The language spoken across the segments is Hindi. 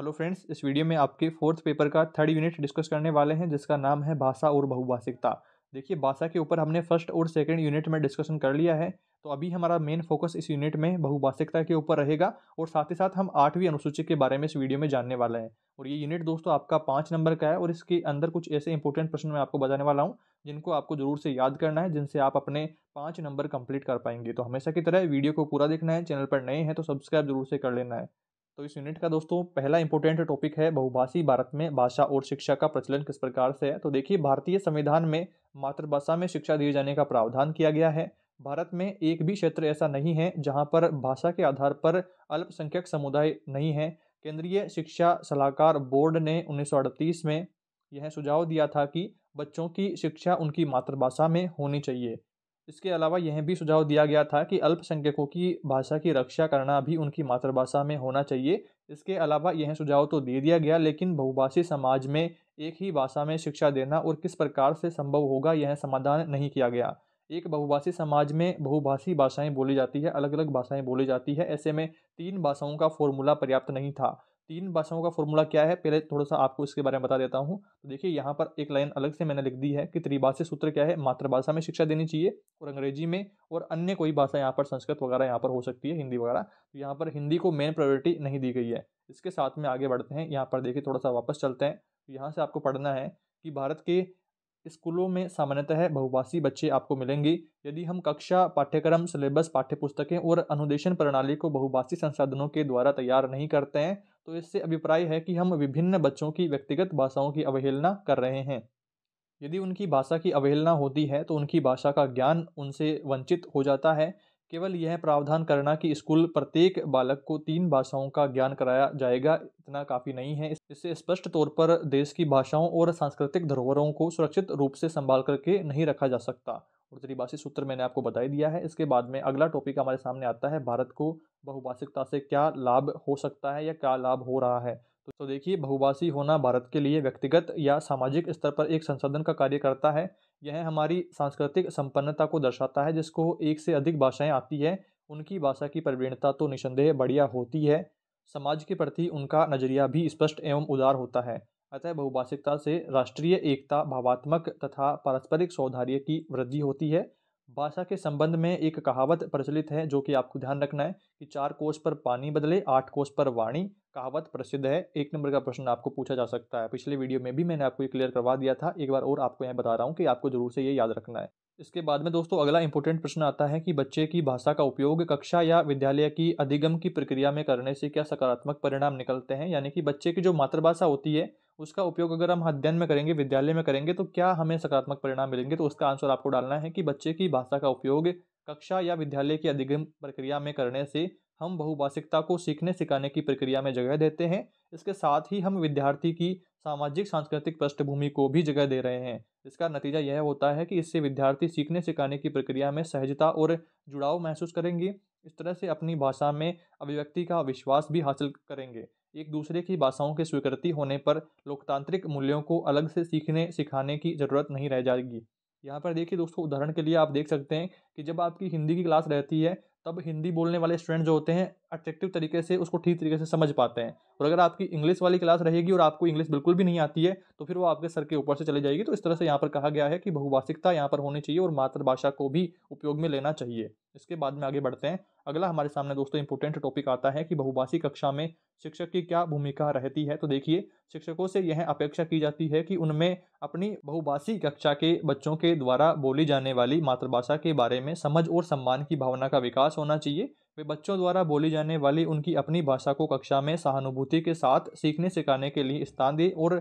हेलो फ्रेंड्स इस वीडियो में आपके फोर्थ पेपर का थर्ड यूनिट डिस्कस करने वाले हैं जिसका नाम है भाषा और बहुभाषिकता देखिए भाषा के ऊपर हमने फर्स्ट और सेकंड यूनिट में डिस्कशन कर लिया है तो अभी हमारा मेन फोकस इस यूनिट में बहुभाषिकता के ऊपर रहेगा और साथ ही साथ हम आठवीं अनुसूची के बारे में इस वीडियो में जानने वाला है और ये यूनिट दोस्तों आपका पाँच नंबर का है और इसके अंदर कुछ ऐसे इंपॉर्टेंट प्रश्न मैं आपको बताने वाला हूँ जिनको आपको जरूर से याद करना है जिनसे आप अपने पाँच नंबर कंप्लीट कर पाएंगे तो हमेशा की तरह वीडियो को पूरा देखना है चैनल पर नए हैं तो सब्सक्राइब जरूर से कर लेना है तो इस यूनिट का दोस्तों पहला इंपॉर्टेंट टॉपिक है बहुभाषी भारत में भाषा और शिक्षा का प्रचलन किस प्रकार से है तो देखिए भारतीय संविधान में मातृभाषा में शिक्षा दिए जाने का प्रावधान किया गया है भारत में एक भी क्षेत्र ऐसा नहीं है जहां पर भाषा के आधार पर अल्पसंख्यक समुदाय नहीं है केंद्रीय शिक्षा सलाहकार बोर्ड ने उन्नीस में यह सुझाव दिया था कि बच्चों की शिक्षा उनकी मातृभाषा में होनी चाहिए इसके अलावा यह भी सुझाव दिया गया था कि अल्पसंख्यकों की भाषा की रक्षा करना भी उनकी मातृभाषा में होना चाहिए इसके अलावा यह सुझाव तो दे दिया गया लेकिन बहुभाषी समाज में एक ही भाषा में शिक्षा देना और किस प्रकार से संभव होगा यह समाधान नहीं किया गया एक बहुभाषी समाज में बहुभाषी भाषाएं बोली जाती है अलग अलग भाषाएं बोली जाती है ऐसे में तीन भाषाओं का फॉर्मूला पर्याप्त नहीं था तीन भाषाओं का फॉर्मूला क्या है पहले थोड़ा सा आपको इसके बारे में बता देता हूँ तो देखिए यहाँ पर एक लाइन अलग से मैंने लिख दी है कि त्रिभाषी सूत्र क्या है मातृभाषा में शिक्षा देनी चाहिए और अंग्रेजी में और अन्य कोई भाषा यहाँ पर संस्कृत वगैरह यहाँ पर हो सकती है हिंदी वगैरह तो यहाँ पर हिंदी को मेन प्रायोरिटी नहीं दी गई है इसके साथ में आगे बढ़ते हैं यहाँ पर देखिए थोड़ा सा वापस चलते हैं तो यहाँ से आपको पढ़ना है कि भारत के स्कूलों में सामान्यतः बहुभाषी बच्चे आपको मिलेंगे यदि हम कक्षा पाठ्यक्रम सिलेबस पाठ्य पुस्तकें और अनुदेशन प्रणाली को बहुभाषी संसाधनों के द्वारा तैयार नहीं करते हैं तो इससे अभिप्राय है कि हम विभिन्न बच्चों की व्यक्तिगत भाषाओं की अवहेलना कर रहे हैं यदि उनकी भाषा की अवहेलना होती है तो उनकी भाषा का ज्ञान उनसे वंचित हो जाता है केवल यह प्रावधान करना कि स्कूल प्रत्येक बालक को तीन भाषाओं का ज्ञान कराया जाएगा इतना काफ़ी नहीं है इससे स्पष्ट तौर पर देश की भाषाओं और सांस्कृतिक धरोहरों को सुरक्षित रूप से संभाल करके नहीं रखा जा सकता और त्रिभाषी सूत्र मैंने आपको बताई दिया है इसके बाद में अगला टॉपिक हमारे सामने आता है भारत को बहुभाषिकता से क्या लाभ हो सकता है या क्या लाभ हो रहा है तो देखिए बहुभाषी होना भारत के लिए व्यक्तिगत या सामाजिक स्तर पर एक संसाधन का कार्य करता है यह हमारी सांस्कृतिक संपन्नता को दर्शाता है जिसको एक से अधिक भाषाएं आती है उनकी भाषा की प्रवीणता तो निसंदेह बढ़िया होती है समाज के प्रति उनका नज़रिया भी स्पष्ट एवं उदार होता है अतः बहुभाषिकता से राष्ट्रीय एकता भावात्मक तथा पारस्परिक सौधार्य की वृद्धि होती है भाषा के संबंध में एक कहावत प्रचलित है जो कि आपको ध्यान रखना है कि चार कोष पर पानी बदले आठ कोष पर वाणी कहावत प्रसिद्ध है एक नंबर का प्रश्न आपको पूछा जा सकता है पिछले वीडियो में भी मैंने आपको ये क्लियर करवा दिया था एक बार और आपको यहाँ बता रहा हूँ कि आपको जरूर से ये याद रखना है इसके बाद में दोस्तों अगला इंपॉर्टेंट प्रश्न आता है कि बच्चे की भाषा का उपयोग कक्षा या विद्यालय की अधिगम की प्रक्रिया में करने से क्या सकारात्मक परिणाम निकलते हैं यानी कि बच्चे की जो मातृभाषा होती है उसका उपयोग अगर हम अध्ययन में करेंगे विद्यालय में करेंगे तो क्या हमें सकारात्मक परिणाम मिलेंगे तो उसका आंसर आपको डालना है कि बच्चे की भाषा का उपयोग कक्षा या विद्यालय की अधिगम प्रक्रिया में करने से हम बहुभाषिकता को सीखने सिखाने की प्रक्रिया में जगह देते हैं इसके साथ ही हम विद्यार्थी की सामाजिक सांस्कृतिक पृष्ठभूमि को भी जगह दे रहे हैं इसका नतीजा यह होता है कि इससे विद्यार्थी सीखने सिखाने की प्रक्रिया में सहजता और जुड़ाव महसूस करेंगे इस तरह से अपनी भाषा में अभिव्यक्ति का विश्वास भी हासिल करेंगे एक दूसरे की भाषाओं के स्वीकृति होने पर लोकतांत्रिक मूल्यों को अलग से सीखने सिखाने की ज़रूरत नहीं रह जाएगी यहाँ पर देखिए दोस्तों उदाहरण के लिए आप देख सकते हैं कि जब आपकी हिंदी की क्लास रहती है तब हिंदी बोलने वाले स्टूडेंट जो होते हैं अट्रैक्टिव तरीके से उसको ठीक तरीके से समझ पाते हैं और अगर आपकी इंग्लिश वाली क्लास रहेगी और आपको इंग्लिश बिल्कुल भी नहीं आती है तो फिर वो आपके सर के ऊपर से चली जाएगी तो इस तरह से यहाँ पर कहा गया है कि बहुभाषिकता यहाँ पर होनी चाहिए और मातृभाषा को भी उपयोग में लेना चाहिए इसके बाद में आगे बढ़ते हैं अगला हमारे सामने दोस्तों इंपॉर्टेंट टॉपिक आता है कि बहुभाषी कक्षा में शिक्षक की क्या भूमिका रहती है तो देखिए शिक्षकों से यह अपेक्षा की जाती है कि उनमें अपनी बहुभाषी कक्षा के बच्चों के द्वारा बोली जाने वाली मातृभाषा के बारे में समझ और सम्मान की भावना का विकास होना चाहिए वे बच्चों द्वारा बोली जाने वाली उनकी अपनी भाषा को कक्षा में सहानुभूति के साथ सीखने सिखाने के लिए स्थान दें और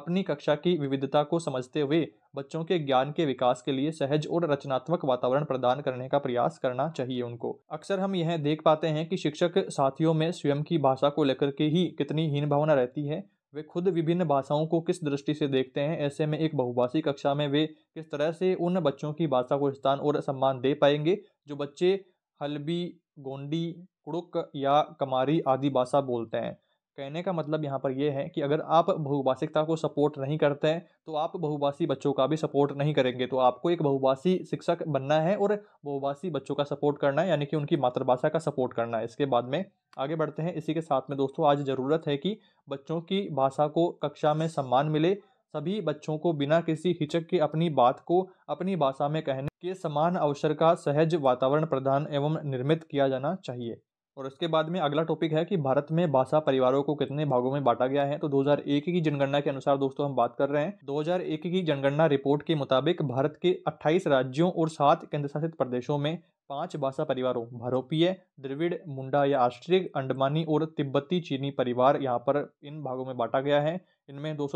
अपनी कक्षा की विविधता को समझते हुए बच्चों के ज्ञान के विकास के लिए सहज और रचनात्मक वातावरण प्रदान करने का प्रयास करना चाहिए उनको अक्सर हम यह देख पाते हैं कि शिक्षक साथियों में स्वयं की भाषा को लेकर के ही कितनी हीन भावना रहती है वे खुद विभिन्न भाषाओं को किस दृष्टि से देखते हैं ऐसे में एक बहुभाषी कक्षा में वे किस तरह से उन बच्चों की भाषा को स्थान और सम्मान दे पाएंगे जो बच्चे हलबी गोंडी कुड़ुक या कमारी आदि भाषा बोलते हैं कहने का मतलब यहाँ पर यह है कि अगर आप बहुभाषिकता को सपोर्ट नहीं करते हैं तो आप बहुभाषी बच्चों का भी सपोर्ट नहीं करेंगे तो आपको एक बहुभाषी शिक्षक बनना है और बहुभाषी बच्चों का सपोर्ट करना है यानी कि उनकी मातृभाषा का सपोर्ट करना है इसके बाद में आगे बढ़ते हैं इसी के साथ में दोस्तों आज ज़रूरत है कि बच्चों की भाषा को कक्षा में सम्मान मिले सभी बच्चों को बिना किसी हिचक के अपनी बात को अपनी भाषा में कहने के समान अवसर का सहज वातावरण प्रदान एवं निर्मित किया जाना चाहिए और उसके बाद में अगला टॉपिक है कि भारत में भाषा परिवारों को कितने भागों में बांटा गया है तो 2001 की जनगणना के अनुसार दोस्तों हम बात कर रहे हैं 2001 की जनगणना रिपोर्ट के मुताबिक भारत के 28 राज्यों और सात केंद्रशासित प्रदेशों में पांच भाषा परिवारों भरोपीय द्रविड़ मुंडा या आश्रिय अंडमानी और तिब्बती चीनी परिवार यहाँ पर इन भागों में बांटा गया है इनमें दो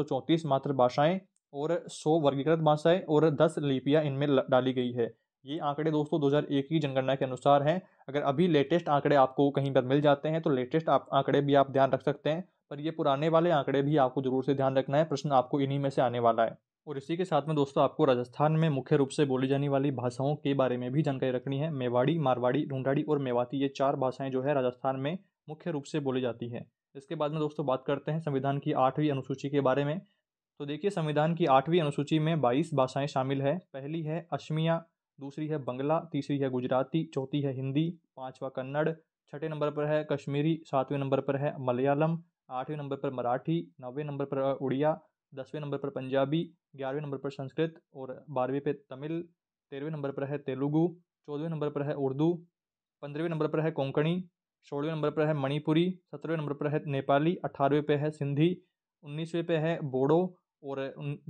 मात्र भाषाएं और 100 वर्गीकृत भाषाएं और 10 लिपियां इनमें डाली गई है ये आंकड़े दोस्तों 2001 की जनगणना के अनुसार हैं अगर अभी लेटेस्ट आंकड़े आपको कहीं पर मिल जाते हैं तो लेटेस्ट आप आंकड़े भी आप ध्यान रख सकते हैं पर ये पुराने वाले आंकड़े भी आपको जरूर से ध्यान रखना है प्रश्न आपको इन्हीं में से आने वाला है और इसी के साथ में दोस्तों आपको राजस्थान में मुख्य रूप से बोली जाने वाली भाषाओं के बारे में भी जानकारी रखनी है मेवाड़ी मारवाड़ी ढूंढाड़ी और मेवाती ये चार भाषाएं जो है राजस्थान में मुख्य रूप से बोली जाती हैं इसके बाद में दोस्तों बात करते हैं संविधान की आठवीं अनुसूची के बारे में तो देखिए संविधान की आठवीं अनुसूची में बाईस भाषाएँ शामिल है पहली है अश्मिया दूसरी है बंगला तीसरी है गुजराती चौथी है हिंदी पाँचवा कन्नड़ छठे नंबर पर है कश्मीरी सातवें नंबर पर है मलयालम आठवें नंबर पर मराठी नौवें नंबर पर उड़िया दसवें नंबर पर पंजाबी ग्यारहवें नंबर पर संस्कृत और बारहवें पे तमिल तेरहवें नंबर पर है तेलुगु चौदहवें नंबर पर है उर्दू पंद्रहवें नंबर पर है कोंकणी सोलहवें नंबर पर है मणिपुरी सत्रहवें नंबर पर है नेपाली अठारहवें पे है सिंधी उन्नीसवें पे है बोडो और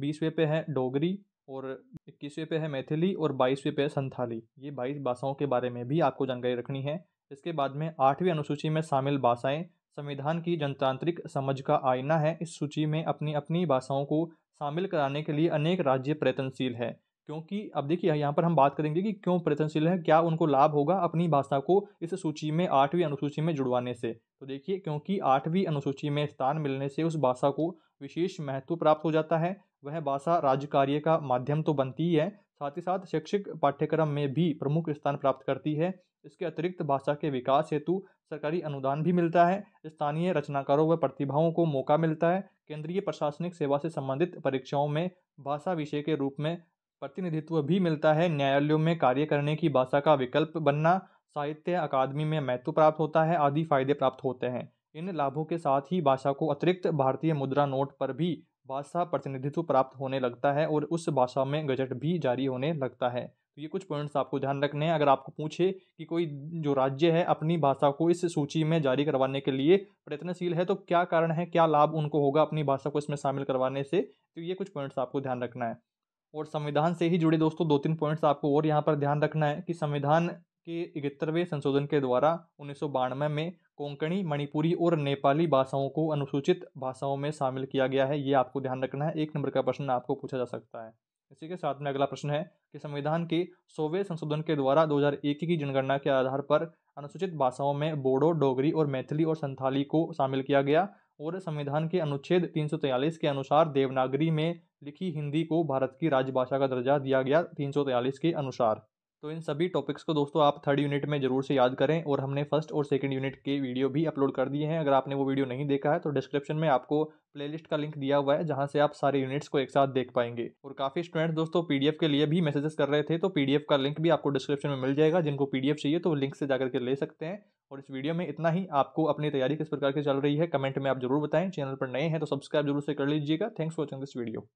बीसवें पे है डोगरी और इक्कीसवें पे है मैथिली और बाईसवें पे है संथाली ये बाईस भाषाओं के बारे में भी आपको जानकारी रखनी है इसके बाद में आठवीं अनुसूची में शामिल भाषाएं संविधान की जनतांत्रिक समझ का आईना है इस सूची में अपनी अपनी भाषाओं को शामिल कराने के लिए अनेक राज्य प्रयत्नशील है क्योंकि अब देखिए यहाँ पर हम बात करेंगे कि क्यों प्रयत्नशील है क्या उनको लाभ होगा अपनी भाषा को इस सूची में आठवीं अनुसूची में जुड़वाने से तो देखिए क्योंकि आठवीं अनुसूची में स्थान मिलने से उस भाषा को विशेष महत्व प्राप्त हो जाता है वह भाषा राज्य कार्य का माध्यम तो बनती ही है साथ ही साथ शैक्षिक पाठ्यक्रम में भी प्रमुख स्थान प्राप्त करती है इसके अतिरिक्त भाषा के विकास हेतु सरकारी अनुदान भी मिलता है स्थानीय रचनाकारों व प्रतिभाओं को मौका मिलता है केंद्रीय प्रशासनिक सेवा से संबंधित परीक्षाओं में भाषा विषय के रूप में प्रतिनिधित्व भी मिलता है न्यायालयों में कार्य करने की भाषा का विकल्प बनना साहित्य अकादमी में महत्व प्राप्त होता है आदि फायदे प्राप्त होते हैं इन लाभों के साथ ही भाषा को अतिरिक्त भारतीय मुद्रा नोट पर भी भाषा प्रतिनिधित्व प्राप्त होने लगता है और उस भाषा में गजट भी जारी होने लगता है तो ये कुछ पॉइंट्स आपको ध्यान रखने हैं अगर आपको पूछे कि कोई जो राज्य है अपनी भाषा को इस सूची में जारी करवाने के लिए प्रयत्नशील है तो क्या कारण है क्या लाभ उनको होगा अपनी भाषा को इसमें शामिल करवाने से तो ये कुछ पॉइंट्स आपको ध्यान रखना है और संविधान से ही जुड़े दोस्तों दो तीन पॉइंट्स आपको और यहाँ पर ध्यान रखना है कि संविधान के इकहत्तरवें संशोधन के द्वारा उन्नीस में कोंकणी मणिपुरी और नेपाली भाषाओं को अनुसूचित भाषाओं में शामिल किया गया है ये आपको ध्यान रखना है एक नंबर का प्रश्न आपको पूछा जा सकता है इसी के साथ में अगला प्रश्न है कि संविधान के सौवे संशोधन के द्वारा 2001 की जनगणना के आधार पर अनुसूचित भाषाओं में बोडो डोगरी और मैथिली और संथाली को शामिल किया गया और संविधान के अनुच्छेद तीन के अनुसार देवनागरी में लिखी हिंदी को भारत की राजभाषा का दर्जा दिया गया तीन के अनुसार तो इन सभी टॉपिक्स को दोस्तों आप थर्ड यूनिट में ज़रूर से याद करें और हमने फर्स्ट और सेकंड यूनिट के वीडियो भी अपलोड कर दिए हैं अगर आपने वो वीडियो नहीं देखा है तो डिस्क्रिप्शन में आपको प्लेलिस्ट का लिंक दिया हुआ है जहां से आप सारे यूनिट्स को एक साथ देख पाएंगे और काफ़ी स्टूडेंट्स दोस्तों पीडीएफ के लिए भी मैसेजेस कर रहे थे तो पीडीएफ का लिंक भी आपको डिस्क्रिप्शन में मिल जाएगा जिनको पीडीएफ चाहिए तो लिंक से जाकर के ले सकते हैं और इस वीडियो में इतना ही आपको अपनी तैयारी किस प्रकार की चल रही है कमेंट में आप जरूर बताएं चैनल पर नए हैं तो सब्सक्राइब जरूर से कर लीजिएगा thanks for watching this video